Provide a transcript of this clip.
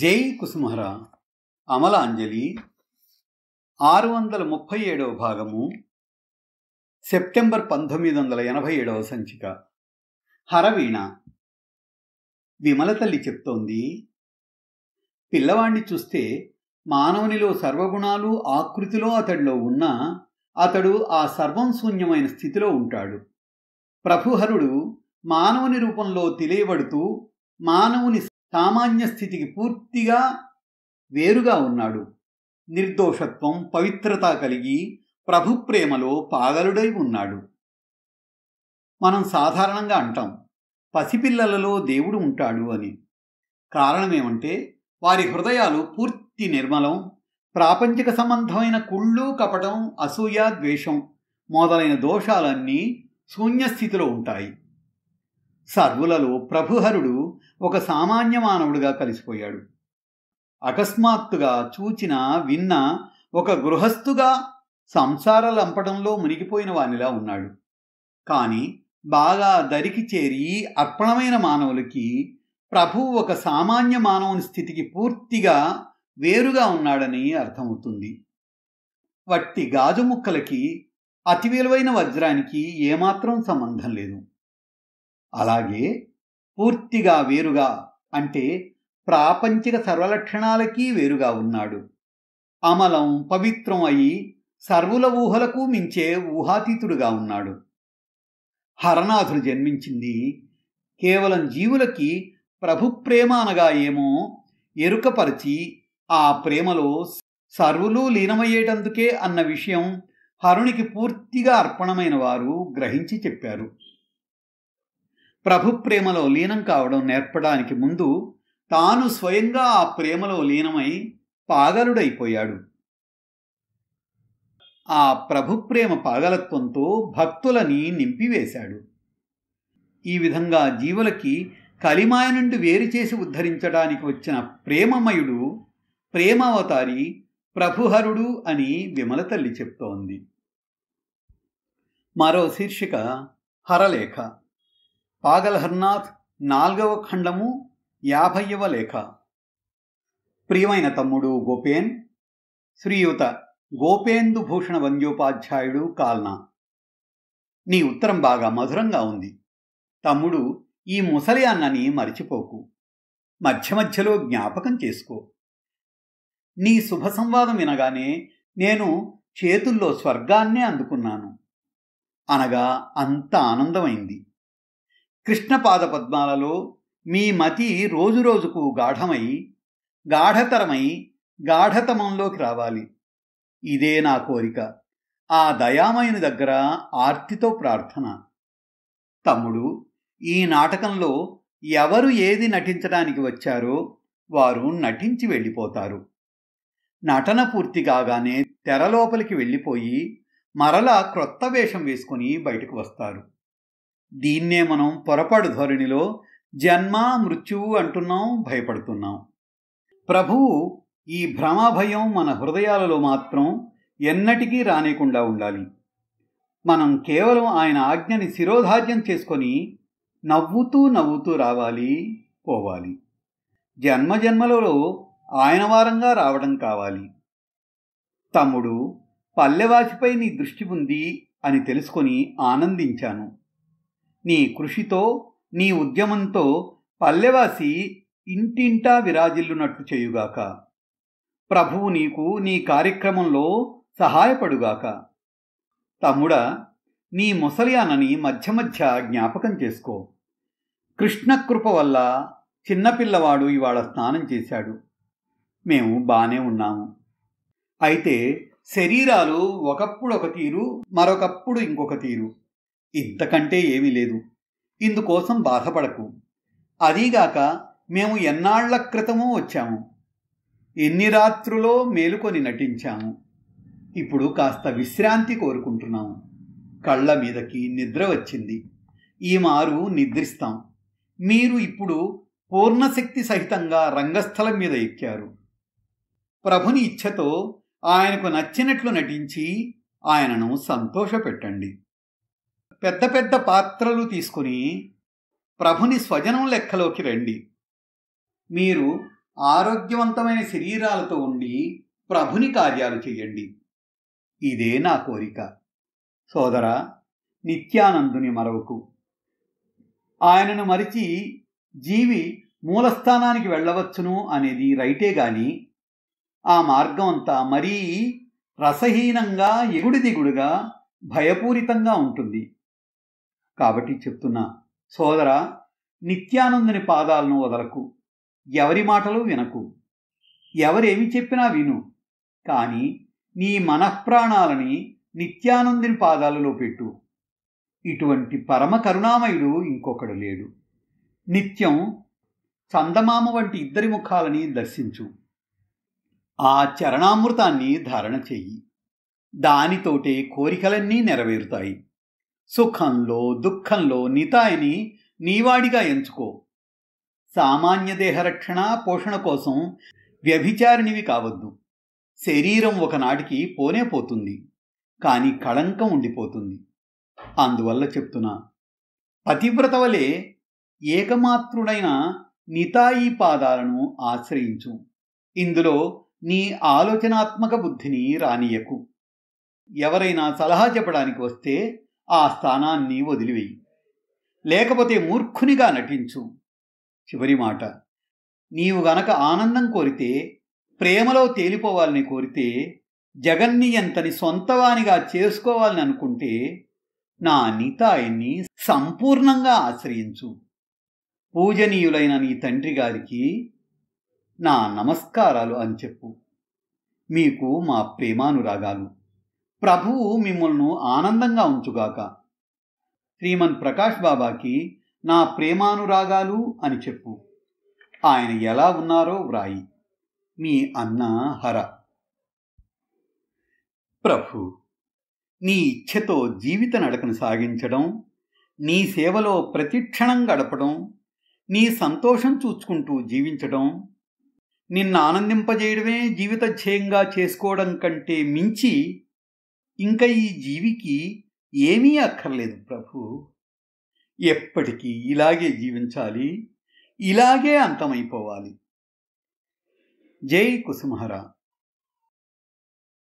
జై కుసుమహర అమలాంజలి ఆరు వందల ముప్పై ఏడవ భాగము సెప్టెంబర్ పంతొమ్మిది వందల ఎనభై ఏడవ సంచిక హరవీణ విమల తల్లి చెప్తోంది పిల్లవాణ్ణి చూస్తే మానవునిలో సర్వగుణాలు ఆకృతిలో అతడిలో ఉన్నా అతడు ఆ సర్వం శూన్యమైన స్థితిలో ఉంటాడు ప్రభుహరుడు మానవుని రూపంలో తెలియబడుతూ మానవుని సామాన్య స్థితికి పూర్తిగా వేరుగా ఉన్నాడు నిర్దోషత్వం పవిత్రత కలిగి ప్రభు ప్రేమలో పాగలుడై ఉన్నాడు మనం సాధారణంగా అంటాం పసిపిల్లలలో దేవుడు ఉంటాడు అని కారణమేమంటే వారి హృదయాలు పూర్తి నిర్మలం ప్రాపంచిక సంబంధమైన కుళ్ళు కపటం అసూయ ద్వేషం మొదలైన దోషాలన్నీ శూన్యస్థితిలో ఉంటాయి సర్వులలో ప్రభుహరుడు ఒక సామాన్య మానవుడిగా కలిసిపోయాడు అకస్మాత్తుగా చూచిన విన్న ఒక గృహస్థుగా సంసార లంపటంలో మునిగిపోయిన వానిలా ఉన్నాడు కానీ బాగా దరికి చేరి అర్పణమైన మానవులకి ప్రభు ఒక సామాన్య మానవుని స్థితికి పూర్తిగా వేరుగా ఉన్నాడని అర్థమవుతుంది వట్టి గాజు ముక్కలకి అతి విలువైన వజ్రానికి ఏమాత్రం సంబంధం లేదు అలాగే పూర్తిగా వేరుగా అంటే ప్రాపంచిక సర్వలక్షణాలకి వేరుగా ఉన్నాడు అమలం పవిత్రం అయి సర్వుల ఊహలకు మించే ఊహాతీతుడుగా ఉన్నాడు హరనాథుడు జన్మించింది కేవలం జీవులకి ప్రభుప్రేమ అనగా ఏమో ఎరుకపరిచి ఆ ప్రేమలో సర్వులు లీనమయ్యేటందుకే అన్న విషయం హరునికి పూర్తిగా అర్పణమైన వారు గ్రహించి చెప్పారు ప్రభు ప్రేమలో లీనం కావడం నేర్పడానికి ముందు తాను స్వయంగా ఆ ప్రేమలో లీనమై పాగలుడైపోయాడు ఆ ప్రభు ప్రేమ పాగలత్వంతో భక్తులని నింపివేశాడు ఈ విధంగా జీవులకి కలిమాయ నుండి వేరు చేసి ఉద్ధరించడానికి వచ్చిన ప్రేమమయుడు ప్రేమావతారి ప్రభుహరుడు అని విమల తల్లి చెప్తోంది మరో శీర్షిక హరలేఖ పాగల్హర్నాథ్ నాల్గవ ఖండము యాభైవ లేఖ ప్రియమైన తమ్ముడు గోపేన్ శ్రీయుత గోపేందు భూషణ వంద్యోపాధ్యాయుడు కాల్నా నీ ఉత్తరం బాగా మధురంగా ఉంది తమ్ముడు ఈ ముసలి అన్నని మరిచిపోకు మధ్య మధ్యలో జ్ఞాపకం చేసుకో నీ శుభ సంవాదం వినగానే నేను చేతుల్లో స్వర్గాన్నే అందుకున్నాను అనగా అంత ఆనందమైంది కృష్ణపాద పద్మాలలో మీ మతి రోజురోజుకు గాఢమై గాఢతరమై గాఢతమంలోకి రావాలి ఇదే నా కోరిక ఆ దయామయుని దగ్గర ఆర్తితో ప్రార్థన తమ్ముడు ఈ నాటకంలో ఎవరు ఏది నటించడానికి వచ్చారో వారు నటించి వెళ్ళిపోతారు నటన పూర్తి కాగానే తెరలోపలికి వెళ్ళిపోయి మరలా క్రొత్త వేషం వేసుకొని బయటకు వస్తారు దీన్నే మనం పొరపాటు ధోరణిలో జన్మ మృత్యువు అంటున్నాం భయపడుతున్నాం ప్రభువు ఈ భ్రమాభయం మన హృదయాలలో మాత్రం ఎన్నటికీ రానేకుండా ఉండాలి మనం కేవలం ఆయన ఆజ్ఞని శిరోధార్యం చేసుకొని నవ్వుతూ నవ్వుతూ రావాలి పోవాలి జన్మ జన్మలలో ఆయన వారంగా రావడం కావాలి తమ్ముడు పల్లెవాసిపై నీ దృష్టి ఉంది అని తెలుసుకొని ఆనందించాను నీ కృషితో నీ ఉద్యమంతో పల్లెవాసి ఇంటింటా విరాజిల్లునట్టు చేయుగాక ప్రభువు నీకు నీ కార్యక్రమంలో సహాయపడుగాక తమ్ముడా నీ ముసలియానని మధ్య మధ్య జ్ఞాపకం చేసుకో కృష్ణకృప వల్ల చిన్నపిల్లవాడు ఇవాళ స్నానం చేశాడు మేము బాగానే ఉన్నాము అయితే శరీరాలు ఒకప్పుడు ఒక తీరు మరొకప్పుడు ఇంకొక తీరు ఇంతకంటే ఏమీ లేదు ఇందుకోసం బాధపడకు అదీగాక మేము ఎన్నాళ్ల క్రితమూ వచ్చాము ఎన్ని రాత్రులో మేలుకొని నటించాము ఇప్పుడు కాస్త విశ్రాంతి కోరుకుంటున్నాము కళ్ళ మీదకి నిద్ర వచ్చింది ఈ మారు నిద్రిస్తాం మీరు ఇప్పుడు పూర్ణశక్తి సహితంగా రంగస్థలం మీద ఎక్కారు ప్రభుని ఇచ్ఛతో ఆయనకు నచ్చినట్లు నటించి ఆయనను సంతోషపెట్టండి పెద్ద పెద్ద పాత్రలు తీసుకుని ప్రభుని స్వజనం లెక్కలోకి రండి మీరు ఆరోగ్యవంతమైన శరీరాలతో ఉండి ప్రభుని కార్యాలు చేయండి ఇదే నా కోరిక సోదర నిత్యానందుని మరవకు ఆయనను మరిచి జీవి మూలస్థానానికి వెళ్ళవచ్చును అనేది రైటే గాని ఆ మార్గం అంతా మరీ రసహీనంగా ఎగుడు దిగుడుగా భయపూరితంగా ఉంటుంది కాబట్టి చెప్తున్నా సోదర నిత్యానందుని పాదాలను వదలకు ఎవరి మాటలు వినకు ఎవరేమి చెప్పినా విను కానీ నీ మనఃప్రాణాలని నిత్యానందుని పాదాలలో పెట్టు ఇటువంటి పరమ కరుణామయుడు ఇంకొకడు లేడు నిత్యం చందమామ వంటి ఇద్దరి ముఖాలని దర్శించు ఆ చరణామృతాన్ని ధారణ చెయ్యి దానితోటే కోరికలన్నీ నెరవేరుతాయి సుఖంలో దుఃఖంలో నితాయిని నీవాడిగా ఎంచుకో సామాన్య దేహరక్షణ పోషణ కోసం వ్యభిచారిణివి కావద్దు శరీరం ఒకనాటికి పోనే పోతుంది కానీ కళంకం ఉండిపోతుంది అందువల్ల చెప్తున్నా వలె ఏకమాత్రుడైన నితాయి పాదాలను ఆశ్రయించు ఇందులో నీ ఆలోచనాత్మక బుద్ధిని రానియకు ఎవరైనా సలహా చెప్పడానికి వస్తే ఆ స్థానాన్ని వదిలివేయి లేకపోతే మూర్ఖునిగా నటించు చివరి మాట నీవు గనక ఆనందం కోరితే ప్రేమలో తేలిపోవాలని కోరితే జగన్ని ఎంతని సొంతవానిగా చేసుకోవాలని అనుకుంటే నా నితాయిని సంపూర్ణంగా ఆశ్రయించు పూజనీయులైన నీ తండ్రి గారికి నా నమస్కారాలు అని చెప్పు మీకు మా ప్రేమానురాగాలు ప్రభువు మిమ్మల్ని ఆనందంగా ఉంచుగాక శ్రీమన్ ప్రకాష్ బాబాకి నా ప్రేమానురాగాలు అని చెప్పు ఆయన ఎలా ఉన్నారో వ్రాయి మీ అన్న హర ప్రభు నీ ఇచ్ఛతో జీవిత నడకను సాగించడం నీ సేవలో ప్రతిక్షణం గడపడం నీ సంతోషం చూచుకుంటూ జీవించడం నిన్ను ఆనందింపజేయడమే జీవిత ధ్యేయంగా చేసుకోవడం కంటే మించి ఇంకా ఈ జీవికి ఏమీ అక్కర్లేదు ప్రభు ఎప్పటికీ ఇలాగే జీవించాలి ఇలాగే అంతమైపోవాలి జై కుసుమహరా